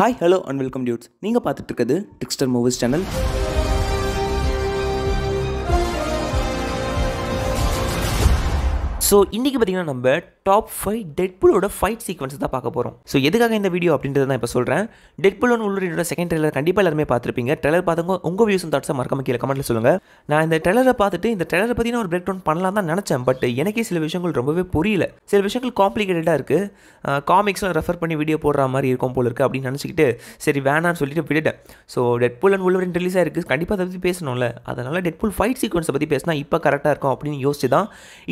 hi hello and welcome dudes நீங்கள் பார்த்துட்டு இருக்கிறது டிக்ஸ்டர் மூவிஸ் சேனல் ஸோ இன்றைக்கி பார்த்தீங்கன்னா நம்ம டாப் ஃபைவ் டெட்புலோட ஃபைட் சீக்வன்ஸ் தான் பார்க்க போகிறோம் ஸோ எதுக்காக இந்த வீடியோ அப்படின்றத நான் இப்போ சொல்கிறேன் டெட்புலோட உள்ளோட செகண்ட் ட்ரெயிலர் கண்டிப்பாக எல்லாருமே பார்த்துருப்பீங்க ட்ரெயிலர் பார்த்தவங்க உங்கள் வியூஸும் தாட்ஸாக மறக்காம கீழே கமெண்ட்டில் சொல்லுங்கள் நான் இந்த ட்ரெயிலரை பார்த்துட்டு இந்த ட்ரெயிலரை பற்றி நான் ஒரு பிரேக் டவுன் பண்ணலாம் தான் நினச்சேன் பட் எனக்கே சில விஷயங்கள் ரொம்பவே புரியல சில விஷயங்கள் காம்ப்ளிகேட்டடாக இருக்குது காமிக்ஸ்லாம் ரெஃபர் பண்ணி வீடியோ போடுற மாதிரி இருக்கும் போல இருக்குது அப்படின்னு நினச்சிக்கிட்டு சரி வேணான்னு சொல்லிட்டு விட்டுட்டேன் ஸோ டெட்புல் அண்ட் உள்ளூர் ரிலீஸ் ஆயிருக்கு கண்டிப்பாக அதை பற்றி பேசணும்ல அதனால் டெட்புல் ஃபைட் சீக்வன்ஸை பற்றி பேசினா இப்போ கரெக்டாக இருக்கும் அப்படின்னு யோசிச்சு தான்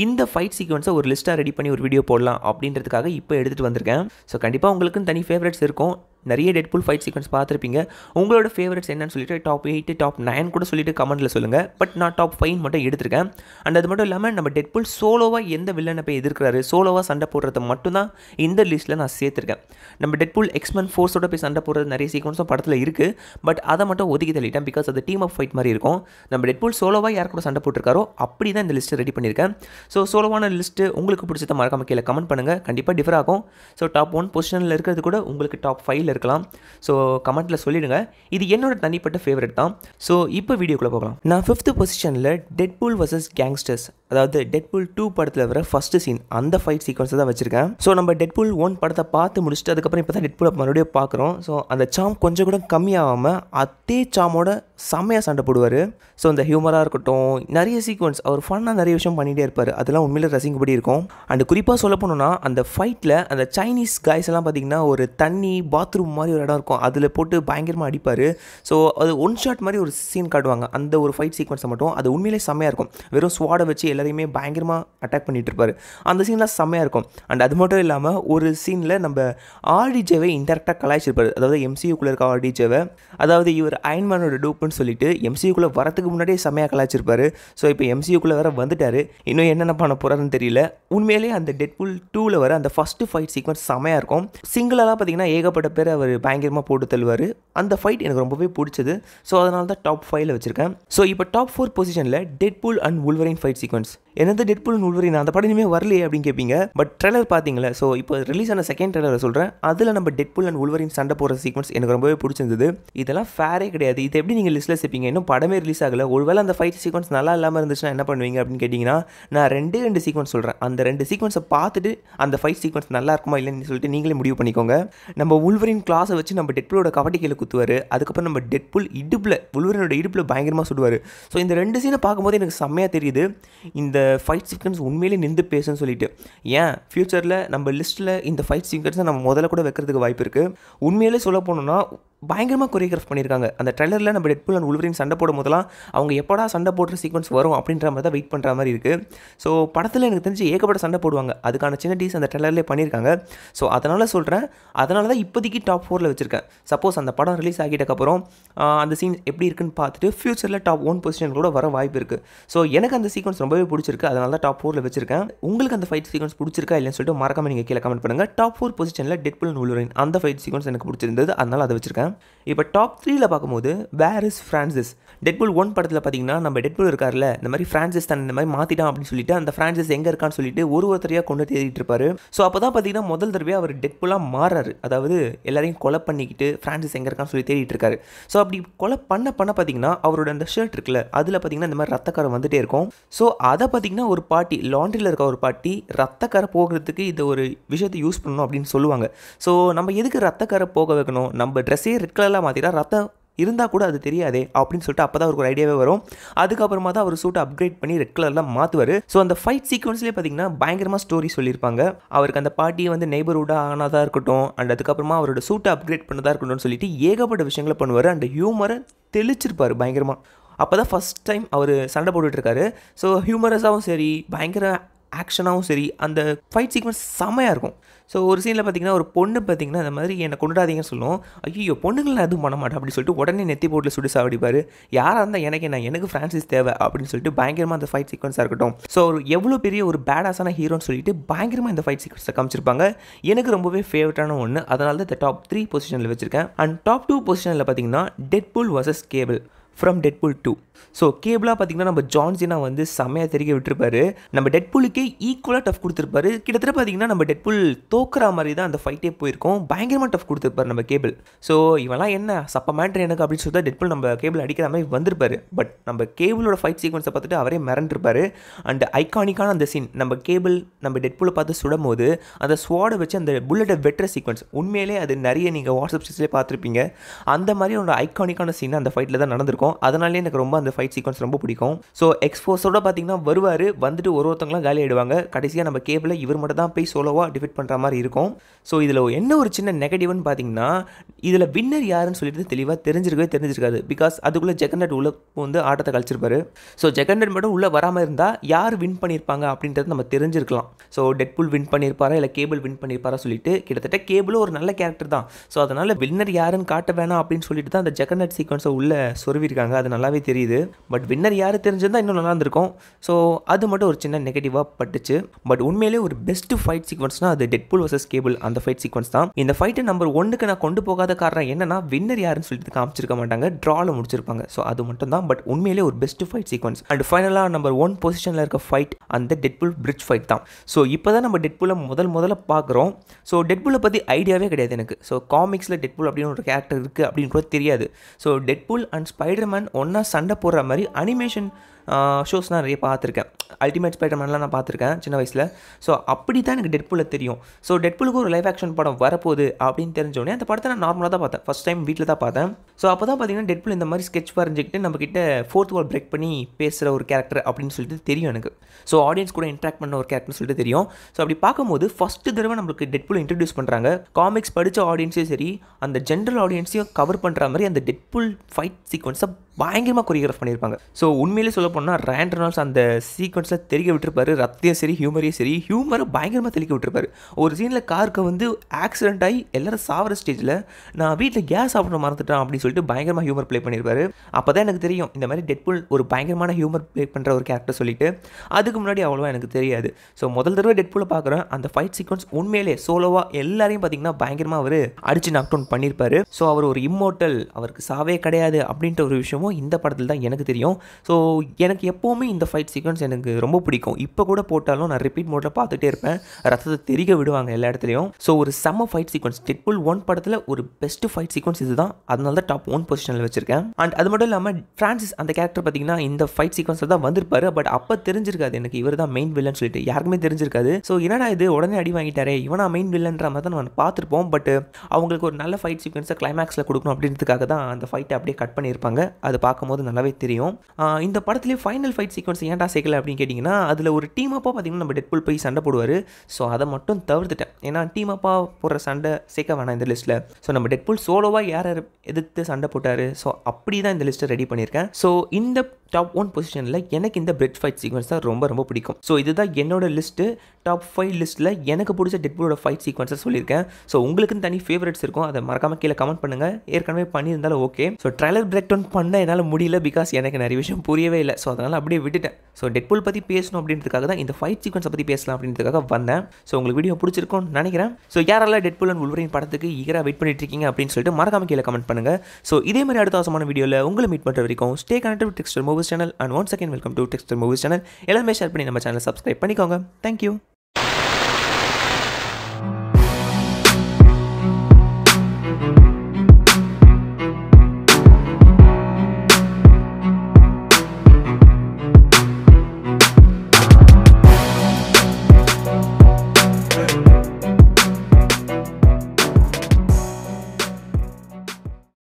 இந்த ஃபைட் சீக்வன்ஸை ஒரு லிஸ்ட்டாக ரெடி பண்ணி ஒரு வீடியோ போடலாம் அப்படின்றதுக்காக இப்போ எடுத்துகிட்டு வந்திருக்கேன் ஸோ கண்டிப்பாக உங்களுக்கும் தனி ஃபேவரட்ஸ் இருக்கும் நிறைய டெட்புல் ஃபைட் சீக்வன்ஸ் பார்த்துருப்பீங்க உங்களோட ஃபேவரட்ஸ் என்னன்னு சொல்லிட்டு டாப் எயிட் டாப் நைன் கூட சொல்லிட்டு கமெண்ட்டில் சொல்லுங்கள் பட் நான் டாப் ஃபைவ் மட்டும் எடுத்திருக்கேன் அண்ட் அது மட்டும் இல்லாமல் நம்ம டெட்புல் சோலோவாக எந்த வில்லனை போய் எதிர்க்கிறாரு சோலோவாக சண்டை போடுறது மட்டும்தான் இந்த லிஸ்ட்டில் நான் சேர்த்துருக்கேன் நம்ம டெட்புல் எக்ஸ்மென் ஃபோர்ஸோட போய் சண்டை போடுறது நிறைய சீக்வன்ஸும் படத்தில் இருக்குது பட் அதை மட்டும் ஒதுக்கி தள்ளிட்டேன் பிகாஸ் அது டீம் ஆஃப் ஃபைட் மாதிரி இருக்கும் நம்ம டெட்புல் சோலோவாக யார் கூட சண்டை போட்டிருக்காரோ அப்படி தான் இந்த லிஸ்ட்டை ரெடி பண்ணியிருக்கேன் ஸோ சோலோவான லிஸ்ட்டு உங்களுக்கு பிடிச்சத மறக்காம கீழே கமெண்ட் பண்ணுங்கள் கண்டிப்பாக டிஃபர் ஆகும் ஸோ டாப் ஒன் பொசிஷனில் இருக்கிறது கூட உங்களுக்கு டாப் ஃபைவ் ஃபீல் இருக்கலாம் ஸோ கமெண்ட்டில் சொல்லிடுங்க இது என்னோட தனிப்பட்ட ஃபேவரட் தான் ஸோ இப்போ வீடியோக்குள்ளே போகலாம் நான் ஃபிஃப்த்து பொசிஷனில் டெட் பூல் வர்சஸ் கேங்ஸ்டர்ஸ் அதாவது டெட் பூல் டூ படத்தில் வர ஃபஸ்ட்டு சீன் அந்த ஃபைட் சீக்வன்ஸை தான் வச்சிருக்கேன் ஸோ நம்ம டெட் பூல் ஒன் படத்தை பார்த்து முடிச்சுட்டு அதுக்கப்புறம் இப்போ தான் டெட் பூல் மறுபடியும் பார்க்குறோம் ஸோ அந்த சாம் கொஞ்சம் கூட கம்மியாகாமல் அதே சாமோட செம்மையாக சண்டை போடுவார் ஸோ அந்த ஹியூமராக இருக்கட்டும் நிறைய சீக்வன்ஸ் அவர் ஃபன்னாக நிறைய விஷயம் பண்ணிகிட்டே இருப்பார் அதெல்லாம் உண்மையில் ரசிங்கப்படி இருக்கும் அண்ட் குறிப்பாக சொல்ல போனோம்னா அந்த ஃபைட்டில் அந்த சைனீஸ் காய்ஸ் எல்லாம் பார்த்தீங்கன்னா ஒரு தண்ணி பாத்ரூம் பாத்ரூம் மாதிரி ஒரு இடம் இருக்கும் அதில் போட்டு பயங்கரமாக அடிப்பார் ஸோ அது ஒன் ஷாட் மாதிரி ஒரு சீன் காட்டுவாங்க அந்த ஒரு ஃபைட் சீக்வன்ஸை மட்டும் அது உண்மையிலே செம்மையாக இருக்கும் வெறும் ஸ்வாடை வச்சு எல்லாரையுமே பயங்கரமாக அட்டாக் பண்ணிட்டு இருப்பார் அந்த சீன்லாம் செம்மையாக இருக்கும் அண்ட் அது மட்டும் இல்லாமல் ஒரு சீனில் நம்ம ஆர்டிஜேவை இன்டெரக்டாக கலாய்ச்சிருப்பார் அதாவது எம்சியூக்குள்ளே இருக்க ஆர்டிஜேவை அதாவது இவர் அயன்மேனோட டூப்புன்னு சொல்லிட்டு எம்சியூக்குள்ளே வரத்துக்கு முன்னாடியே செம்மையாக கலாய்ச்சிருப்பார் ஸோ இப்போ எம்சியூக்குள்ளே வேற வந்துட்டார் இன்னும் என்னென்ன பண்ண போகிறாருன்னு தெரியல உண்மையிலேயே அந்த டெட்புல் டூவில் வர அந்த ஃபஸ்ட்டு ஃபைட் சீக்வன்ஸ் செம்மையாக இருக்கும் சிங்கிளெல்லாம் பார்த்தீங்கன்னா ஏகப்பட்ட பேர் வேறு அவர் பயங்கரமாக போட்டு தள்ளுவார் அந்த ஃபைட் எனக்கு ரொம்பவே பிடிச்சது ஸோ அதனால தான் டாப் ஃபைவ்ல வச்சுருக்கேன் ஸோ இப்போ டாப் ஃபோர் பொசிஷனில் Deadpool and Wolverine fight sequence என்னது டெட்புல் உள்வரின் அந்த படம் வரலையே அப்படின்னு கேட்பீங்க பட் ட்ரெய்லர் பார்த்தீங்களா ஸோ இப்போ ரிலீஸ் ஆன செகண்ட் ட்ரெய்லரை சொல்கிறேன் அதில் நம்ம டெட்புல் அண்ட் உள்வரின் சண்டை போகிற சீக்வன்ஸ் எனக்கு ரொம்பவே பிடிச்சிருந்தது இதெல்லாம் ஃபேரே கிடையாது இது எப்படி நீங்கள் லிஸ்ட்டில் சேர்ப்பீங்க இன்னும் படமே ரிலீஸ் ஆகலை ஒருவேளை அந்த ஃபைட் சீக்வன்ஸ் நல்லா இல்லாமல் இருந்துச்சுன்னா என்ன பண்ணுவீங்க அப்படின்னு கேட்டிங்கன்னா நான் ரெண்டே ரெண்டு சீக்வன்ஸ் சொல்கிறேன் அந்த ரெண்டு சீக்வன்ஸை பார்த்துட்டு அந்த ஃபைட் சீக்வன்ஸ் நல்லா இருக்குமா இல்லைன்னு சொல்லிட்டு நீங்களே முடிவு பண்ணிக்கோங்க நம்ம உள்வரின் கிளாஸை வச்சு நம்ம டெட்புலோட கபடி கீழே குத்துவார் அதுக்கப்புறம் நம்ம டெட்புல் இடுப்பில் உள்வரினோட இடுப்பில் பயங்கரமாக சுடுவார் ஸோ இந்த ரெண்டு சீனை பார்க்கும்போது எனக்கு செம்மையாக தெரியுது இந்த ஃபைட் சீக்வன்ஸ் உண்மையிலே நின்று பேசுன்னு சொல்லிட்டு ஏன் ஃப்யூச்சரில் நம்ம லிஸ்ட்டில் இந்த ஃபைட் சீக்வன்ஸை நம்ம முதல்ல கூட வைக்கிறதுக்கு வாய்ப்பு இருக்குது உண்மையிலே சொல்ல போனோம்னா பயங்கரமாக கொரியோகிராஃப் பண்ணியிருக்காங்க அந்த ட்ரெய்லரில் நம்ம டெட்புல் அண்ட் உள்வரின் சண்டை போடும் போதெல்லாம் அவங்க எப்படா சண்டை போடுற சீக்வன்ஸ் வரும் அப்படின்ற மாதிரி தான் வெயிட் பண்ணுற மாதிரி இருக்குது ஸோ படத்தில் எனக்கு தெரிஞ்சு ஏகப்பட்ட சண்டை போடுவாங்க அதுக்கான சின்ன டீஸ் அந்த ட்ரெய்லர்லேயே பண்ணியிருக்காங்க ஸோ அதனால் சொல்கிறேன் அதனால தான் இப்போதைக்கு டாப் ஃபோரில் வச்சுருக்கேன் சப்போஸ் அந்த படம் ரிலீஸ் ஆகிட்டக்கப்புறம் அந்த சீன் எப்படி இருக்குன்னு பார்த்துட்டு ஃப்யூச்சரில் டாப் ஒன் பொசிஷன் கூட வர வாய்ப்பு இருக்குது ஸோ எனக்கு அந்த சீக்வன்ஸ் ரொம்பவே பிடிச்சிருக்கு அதனால தான் டாப் ஃபோரில் வச்சிருக்கேன் உங்களுக்கு அந்த ஃபைட் சீக்வன்ஸ் பிடிச்சிருக்கா இல்லைன்னு சொல்லிட்டு மறக்காமல் நீங்கள் கீழே கமெண்ட் பண்ணுங்கள் டாப் ஃபோர் பொசிஷனில் டெட் அண்ட் உள்வரின் அந்த ஃபைட் சீக்வன்ஸ் எனக்கு பிடிச்சிருந்தது அதனால் அதை வச்சிருக்கேன் சொல்கிறேன் இப்போ டாப் த்ரீயில் பார்க்கும்போது where is Francis Deadpool one படத்தில் பார்த்தீங்கன்னா நம்ம டெட்புல் இருக்கார்ல இந்த மாதிரி ஃப்ரான்சிஸ் தன் இந்த மாதிரி மாற்றிட்டான் அப்படின்னு சொல்லிட்டு அந்த ஃப்ரான்சிஸ் எங்கே இருக்கான்னு சொல்லிட்டு ஒரு ஒருத்தரையாக கொண்டு தேடிட்டு இருப்பாரு ஸோ அப்போ தான் பார்த்தீங்கன்னா முதல் தடவையாக அவர் டெட்பூலாக மாறாரு அதாவது எல்லாரையும் கொலை பண்ணிக்கிட்டு ஃப்ரான்சிஸ் எங்கே இருக்கான்னு சொல்லி தேடிட்டு இருக்காரு ஸோ அப்படி கொலை பண்ண பண்ண பார்த்தீங்கன்னா அவரோட அந்த ஷர்ட் இருக்குல்ல அதில் பார்த்தீங்கன்னா இந்த மாதிரி ரத்தக்காரம் வந்துட்டே இருக்கும் ஸோ அதை பார்த்தீங்கன்னா ஒரு பாட்டி லாண்ட்ரியில் இருக்க ஒரு பாட்டி ரத்தக்கரை போகிறதுக்கு இந்த ஒரு விஷயத்தை யூஸ் பண்ணணும் அப்படின்னு சொல்லுவாங்க ஸோ நம்ம எதுக்கு ரத்தக்காரை போக வைக்கணும் நம்ம ட்ரெஸ்ஸே ரெட் கலரில் மாற்றிட்டா ரத்தம் இருந்தால் கூட அது தெரியாதே அப்படின்னு சொல்லிட்டு அப்போ தான் ஒரு ஐடியாவே வரும் அதுக்கப்புறமா தான் அவர் சூட்டை அப்கிரேட் பண்ணி ரெட் கலரில் மாற்றுவார் ஸோ அந்த ஃபைட் சீக்வன்ஸ்லேயே பார்த்தீங்கன்னா பயங்கரமாக ஸ்டோரி சொல்லியிருப்பாங்க அவருக்கு அந்த பாட்டியை வந்து நெய்பர்ஹுட்டாக ஆனதாக இருக்கட்டும் அண்ட் அதுக்கப்புறமா அவரோட சூட்டை அப்கிரேட் பண்ணதாக இருக்கட்டும்னு சொல்லிட்டு ஏகப்பட்ட விஷயங்களை பண்ணுவார் அண்ட் ஹியூமரை தெளிச்சிருப்பார் பயங்கரமாக அப்போ தான் ஃபஸ்ட் டைம் அவர் சண்டை போட்டுட்ருக்காரு ஸோ ஹியூமரஸாகவும் சரி பயங்கர ஆக்ஷனாகவும் சரி அந்த ஃபைட் சீக்வன்ஸ் செமையாக இருக்கும் ஸோ ஒரு சீனில் பார்த்தீங்கன்னா ஒரு பொண்ணு பார்த்தீங்கன்னா அந்த மாதிரி என்னை கொண்டுடாதீங்கன்னு சொல்லுவோம் ஐயோ பொண்ணுங்களை எதுவும் பண்ண மாட்டேன் அப்படின்னு சொல்லிட்டு உடனே நெத்தி போட்டில் சுடு சாப்பிடுவார் யாராக இருந்தால் எனக்கு என்ன எனக்கு ஃப்ரான்சிஸ் தேவை அப்படின்னு சொல்லிட்டு பயங்கரமாக அந்த ஃபைட் சீக்வன்ஸாக இருக்கட்டும் ஸோ ஒரு எவ்வளோ பெரிய ஒரு பேடாஸான ஹீரோன்னு சொல்லிட்டு பயங்கரமாக இந்த ஃபைட் சீக்வன்ஸை காமிச்சிருப்பாங்க எனக்கு ரொம்பவே ஃபேவரட்டான ஒன்று அதனால தான் இந்த டாப் த்ரீ பொசிஷனில் வச்சிருக்கேன் அண்ட் டாப் டூ பொசிஷனில் பார்த்தீங்கன்னா Deadpool versus Cable from Deadpool two so கேபிளாக பார்த்தீங்கன்னா நம்ம ஜான்சினா வந்து செமையாக தெரிய விட்டுருப்பாரு நம்ம டெட்பூலுக்கே ஈக்குவலாக டஃப் கொடுத்துருப்பாரு கிட்டத்தட்ட பார்த்தீங்கன்னா நம்ம டெட்பூல் தோக்குற மாதிரி தான் அந்த ஃபைட்டே போயிருக்கோம் பயங்கரமாக டஃப் கொடுத்துருப்பாரு நம்ம கேபிள் ஸோ இவெல்லாம் என்ன சப்ப மேட்ரு எனக்கு அப்படின்னு சொல்லிட்டு டெட்புல் நம்ம கேபிள் அடிக்கிற மாதிரி வந்திருப்பாரு பட் நம்ம கேபிளோட ஃபைட் சீக்வன்ஸை பார்த்துட்டு அவரே மிரண்டிருப்பாரு அண்ட் ஐகானிக்கான அந்த சீன் நம்ம கேபிள் நம்ம டெட்பூலை பார்த்து சுடும் போது அந்த ஸ்வாடை வச்சு அந்த புல்லட்டை வெட்டுற சீக்வன்ஸ் உண்மையிலே அது நிறைய நீங்கள் வாட்ஸ்அப் ஸ்டேட்ஸ்லேயே பார்த்துருப்பீங்க அந்த மாதிரி ஒரு ஐகானிக்கான சீன் அந்த ஃபைட்டில் தான் நடந்திருக்கும் இருக்கும் அதனாலே எனக்கு ரொம்ப அந்த ஃபைட் சீக்வன்ஸ் ரொம்ப பிடிக்கும் ஸோ எக்ஸ்போஸோட பார்த்தீங்கன்னா வருவார் வந்துட்டு ஒரு ஒருத்தவங்களாம் காலி ஆகிடுவாங்க கடைசியாக நம்ம கேபிளில் இவர் மட்டும் தான் போய் சோலோவாக டிஃபிட் பண்ணுற மாதிரி இருக்கும் ஸோ இதில் என்ன ஒரு சின்ன நெகட்டிவ்னு பார்த்தீங்கன்னா இதில் வின்னர் யாருன்னு சொல்லிட்டு தெளிவாக தெரிஞ்சிருக்கவே தெரிஞ்சிருக்காது பிகாஸ் அதுக்குள்ளே ஜெகன்னட் உள்ளே வந்து ஆட்டத்தை கழிச்சிருப்பாரு ஸோ ஜெகன்னட் மட்டும் உள்ளே வராமல் இருந்தால் யார் வின் பண்ணியிருப்பாங்க அப்படின்றது நம்ம தெரிஞ்சிருக்கலாம் ஸோ டெட் புல் வின் பண்ணியிருப்பாரா இல்லை கேபிள் வின் பண்ணியிருப்பாரா சொல்லிட்டு கிட்டத்தட்ட கேபிளும் ஒரு நல்ல கேரக்டர் தான் ஸோ அதனால் வின்னர் யாருன்னு காட்ட வேணாம் அப்படின்னு சொல்லிட்டு தான் அந்த ஜெகன்னட் சீக்வன்ஸை உள்ள சொருவி இருக்காங்க அது நல்லாவே தெரியுது பட் வின்னர் யார் தெரிஞ்சிருந்தால் இன்னும் நல்லா இருந்திருக்கும் ஸோ அது மட்டும் ஒரு சின்ன நெகட்டிவாக பட்டுச்சு பட் உண்மையிலே ஒரு பெஸ்ட் ஃபைட் சீக்வன்ஸ்னால் அது டெட் புல் வர்சஸ் கேபிள் அந்த ஃபைட் சீக்வன்ஸ் தான் இந்த ஃபைட்டு நம்பர் ஒன்றுக்கு நான் கொண்டு போகாத காரணம் என்னன்னா வின்னர் யாருன்னு சொல்லிட்டு காமிச்சிருக்க மாட்டாங்க ட்ராவில் முடிச்சிருப்பாங்க ஸோ அது மட்டும் தான் பட் உண்மையிலே ஒரு பெஸ்ட் ஃபைட் சீக்வன்ஸ் அண்ட் ஃபைனலாக நம்பர் ஒன் பொசிஷனில் இருக்க ஃபைட் அந்த டெட்புல் பிரிட்ஜ் ஃபைட் தான் ஸோ இப்போ தான் நம்ம டெட்புலை முதல் முதல்ல பார்க்குறோம் ஸோ டெட்புலை பற்றி ஐடியாவே கிடையாது எனக்கு ஸோ காமிக்ஸில் டெட்புல் அப்படின்னு ஒரு கேரக்டர் இருக்குது அப்படின்னு கூட தெரியாது so Deadpool and spider Spiderman ஒன்றா சண்டை போடுற மாதிரி அனிமேஷன் ஷோஸ்லாம் நிறைய பார்த்துருக்கேன் அல்டிமேட் ஸ்பைடர்மேன்லாம் நான் பார்த்துருக்கேன் சின்ன வயசில் ஸோ அப்படி தான் எனக்கு டெட்புல்ல தெரியும் ஸோ டெட்புலுக்கு ஒரு லைவ் ஆக்ஷன் படம் வரப்போகுது அப்படின்னு தெரிஞ்சோடனே அந்த படத்தை நான் நார்மலாக தான் பார்த்தேன் ஃபஸ்ட் டைம் வீட்டில் தான் பார்த்தேன் ஸோ அப்போ தான் பார்த்தீங்கன்னா டெட்புல் இந்த மாதிரி ஸ்கெட்ச் வரைஞ்சிக்கிட்டு நம்மக்கிட்ட ஃபோர்த் வால் பிரேக் பண்ணி பேசுகிற ஒரு கேரக்டர் அப்படின்னு சொல்லிட்டு தெரியும் எனக்கு ஸோ ஆடியன்ஸ் கூட இன்ட்ராக்ட் பண்ண ஒரு கேரக்டர்னு சொல்லிட்டு தெரியும் ஸோ அப்படி பார்க்கும்போது ஃபஸ்ட்டு தடவை நம்மளுக்கு டெட்புல் இன்ட்ரடியூஸ் பண்ணுறாங்க காமிக்ஸ் படித்த ஆடியன்ஸே சரி அந்த ஜென்ரல் ஆடியன்ஸையும் கவர் பண்ணுற மாதிரி அந்த டெட்புல் ஃபைட் சீக்வன்ஸை பயங்கரமாக கொரியோகிராஃப் பண்ணியிருப்பாங்க ஸோ உண்மையிலே சொல்ல போனால் ரேண்ட்ரனால்ஸ் ரெனால்ஸ் அந்த சீக்வன்ஸில் தெரிய விட்டுருப்பாரு ரத்தையும் சரி ஹியூமரையும் சரி ஹியூமரை பயங்கரமாக தெளிக்க விட்டுருப்பாரு ஒரு சீனில் காருக்கு வந்து ஆக்சிடென்ட் ஆகி எல்லாரும் சாவர ஸ்டேஜில் நான் வீட்டில் கேஸ் சாப்பிட மறந்துட்டேன் அப்படின்னு சொல்லிட்டு பயங்கரமாக ஹியூமர் ப்ளே பண்ணியிருப்பாரு அப்போ தான் எனக்கு தெரியும் இந்த மாதிரி டெட்புல் ஒரு பயங்கரமான ஹியூமர் ப்ளே பண்ணுற ஒரு கேரக்டர் சொல்லிட்டு அதுக்கு முன்னாடி அவ்வளோவா எனக்கு தெரியாது ஸோ முதல் தடவை டெட்புலை பார்க்குறேன் அந்த ஃபைட் சீக்வன்ஸ் உண்மையிலே சோலோவாக எல்லாரையும் பார்த்தீங்கன்னா பயங்கரமாக அவர் அடித்து நாக் டவுன் பண்ணியிருப்பாரு ஸோ அவர் ஒரு இம்மோட்டல் அவருக்கு சாவே கிடையாது அப்படின்ற ஒரு விஷயமும் என்னவோ இந்த படத்தில் தான் எனக்கு தெரியும் ஸோ எனக்கு எப்போவுமே இந்த ஃபைட் சீக்வன்ஸ் எனக்கு ரொம்ப பிடிக்கும் இப்போ கூட போட்டாலும் நான் ரிப்பீட் மோட்டில் பார்த்துட்டே இருப்பேன் ரத்தத்தை தெரிய விடுவாங்க எல்லா இடத்துலையும் ஸோ ஒரு செம்ம ஃபைட் சீக்வன்ஸ் டெட்புல் ஒன் படத்தில் ஒரு பெஸ்ட் ஃபைட் சீக்வன்ஸ் இதுதான் அதனால தான் டாப் ஒன் பொசிஷனில் வச்சிருக்கேன் அண்ட் அது மட்டும் இல்லாமல் ஃப்ரான்சிஸ் அந்த கேரக்டர் பார்த்தீங்கன்னா இந்த ஃபைட் சீக்வன்ஸ் தான் வந்திருப்பாரு பட் அப்போ தெரிஞ்சிருக்காது எனக்கு இவர் தான் மெயின் வில்லன் சொல்லிட்டு யாருக்குமே தெரிஞ்சிருக்காது ஸோ என்னடா இது உடனே அடி வாங்கிட்டாரே இவனா மெயின் வில்லன்ற மாதிரி தான் நான் பார்த்துருப்போம் பட் அவங்களுக்கு ஒரு நல்ல ஃபைட் சீக்வன்ஸை கிளைமேக்ஸில் கொடுக்கணும் அப்படின்றதுக்காக தான் அந்த ஃபைட்டை அப்படியே கட் பண்ணியிருப்பாங்க அது அது பார்க்கும்போது நல்லாவே தெரியும் இந்த படத்துலேயே ஃபைனல் ஃபைட் சீக்வன்ஸ் ஏன்டா சேர்க்கல அப்படின்னு கேட்டிங்கன்னா அதில் ஒரு டீம் அப்பாக பார்த்தீங்கன்னா நம்ம டெட்புல் போய் சண்டை போடுவார் ஸோ அதை மட்டும் தவிர்த்துட்டேன் ஏன்னா டீம் அப்பா போடுற சண்டை சேர்க்க வேணாம் இந்த லிஸ்ட்டில் ஸோ நம்ம டெட்புல் சோலோவாக யார் எதிர்த்து சண்டை போட்டார் ஸோ அப்படி தான் இந்த லிஸ்ட்டை ரெடி பண்ணியிருக்கேன் ஸோ இந்த டாப் ஒன் பொசிஷனில் எனக்கு இந்த பிரெட் ஃபைட் சீக்வன்ஸ் தான் ரொம்ப ரொம்ப பிடிக்கும் ஸோ இதுதான் என்னோட லிஸ்ட்டு டாப் ஃபைவ் லிஸ்ட்டில் எனக்கு பிடிச்ச டெட்பூலோட ஃபைட் சீக்வன்ஸை சொல்லியிருக்கேன் ஸோ உங்களுக்குன்னு தனி ஃபேவரட்ஸ் இருக்கும் அதை மறக்காமல் கீழே கமெண்ட் பண்ணுங்கள் ஏற்கனவே பண்ணியிருந்தாலும் okay so trailer break down பண்ண என்னால் முடியல பிகாஸ் எனக்கு நிறைய விஷயம் புரியவே இல்லை ஸோ அதனால் அப்படியே விட்டுட்டேன் ஸோ டெட்பூல் பற்றி பேசணும் அப்படின்றதுக்காக தான் இந்த ஃபைட் சீக்வன்ஸை பற்றி பேசலாம் அப்படின்றதுக்காக வந்தேன் ஸோ உங்களுக்கு வீடியோ பிடிச்சிருக்கும்னு நினைக்கிறேன் ஸோ யாரெல்லாம் டெட்பூல் அண்ட் உள்வரின் படத்துக்கு ஈகராக வெயிட் பண்ணிட்டு இருக்கீங்க அப்படின்னு சொல்லிட்டு மறக்காமல் கீழே கமெண்ட் பண்ணுங்கள் ஸோ இதே மாதிரி அடுத்த அவசரமான வீடியோவில் உங்களை மீட் பண்ணுற வரைக்கும் stay connect with Dexter movie movies channel and once second welcome to Dexter movies channel எல்லாமே ஷேர் பண்ணி நம்ம சேனல் சப்ஸ்கிரைப் பண்ணிக்கோங்க தேங்க்யூ